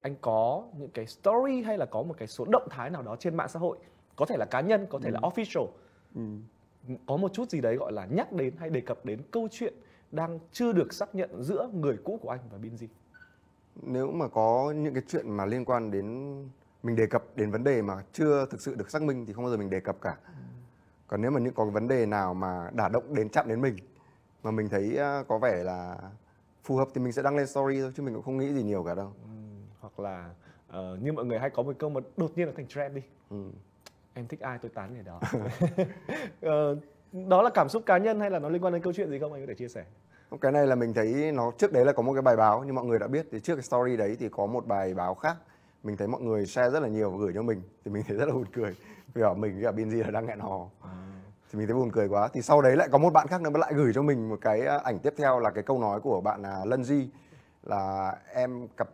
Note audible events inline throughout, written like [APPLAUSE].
anh có những cái story hay là có một cái số động thái nào đó trên mạng xã hội có thể là cá nhân có thể ừ. là official ừ. có một chút gì đấy gọi là nhắc đến hay đề cập đến câu chuyện đang chưa được xác nhận giữa người cũ của anh và Binzy nếu mà có những cái chuyện mà liên quan đến mình đề cập đến vấn đề mà chưa thực sự được xác minh thì không bao giờ mình đề cập cả ừ. còn nếu mà những có vấn đề nào mà đả động đến chạm đến mình mà mình thấy à, có vẻ là phù hợp thì mình sẽ đăng lên story thôi chứ mình cũng không nghĩ gì nhiều cả đâu ừ là uh, như mọi người hay có một câu mà đột nhiên nó thành trend đi ừ. em thích ai tôi tán người đó uh, [LAUGHS] đó là cảm xúc cá nhân hay là nó liên quan đến câu chuyện gì không anh có thể chia sẻ cái này là mình thấy nó trước đấy là có một cái bài báo như mọi người đã biết thì trước cái story đấy thì có một bài báo khác mình thấy mọi người share rất là nhiều gửi cho mình thì mình thấy rất là buồn cười vì ở mình với cả Binzy là đang nghẹn hò à. thì mình thấy buồn cười quá thì sau đấy lại có một bạn khác nữa lại gửi cho mình một cái à, ảnh tiếp theo là cái câu nói của bạn là Lân Di là em cặp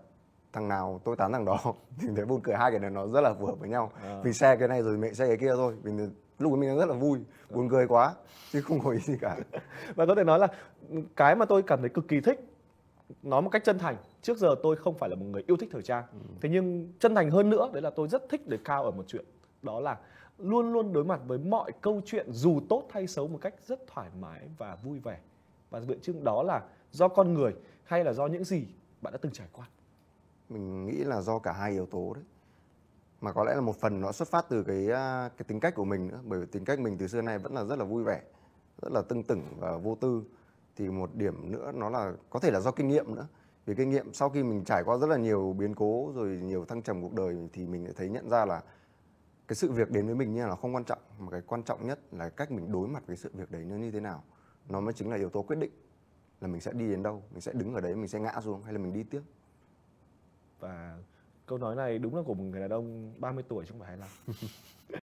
thằng nào tôi tán thằng đó thì [LAUGHS] thấy buồn cười hai cái này nó rất là phù hợp với nhau à. vì xe cái này rồi mẹ xe cái kia thôi vì lúc ấy mình rất là vui buồn cười quá chứ không có ý gì cả [LAUGHS] và có thể nói là cái mà tôi cảm thấy cực kỳ thích nói một cách chân thành trước giờ tôi không phải là một người yêu thích thời trang ừ. thế nhưng chân thành hơn nữa đấy là tôi rất thích để cao ở một chuyện đó là luôn luôn đối mặt với mọi câu chuyện dù tốt hay xấu một cách rất thoải mái và vui vẻ và biện chứng đó là do con người hay là do những gì bạn đã từng trải qua mình nghĩ là do cả hai yếu tố đấy mà có lẽ là một phần nó xuất phát từ cái cái tính cách của mình nữa bởi vì tính cách mình từ xưa nay vẫn là rất là vui vẻ rất là tưng tửng và vô tư thì một điểm nữa nó là có thể là do kinh nghiệm nữa vì kinh nghiệm sau khi mình trải qua rất là nhiều biến cố rồi nhiều thăng trầm cuộc đời thì mình lại thấy nhận ra là cái sự việc đến với mình như là không quan trọng mà cái quan trọng nhất là cách mình đối mặt với sự việc đấy nó như thế nào nó mới chính là yếu tố quyết định là mình sẽ đi đến đâu mình sẽ đứng ở đấy mình sẽ ngã xuống hay là mình đi tiếp và câu nói này đúng là của một người đàn ông 30 tuổi chứ không phải 25 [LAUGHS]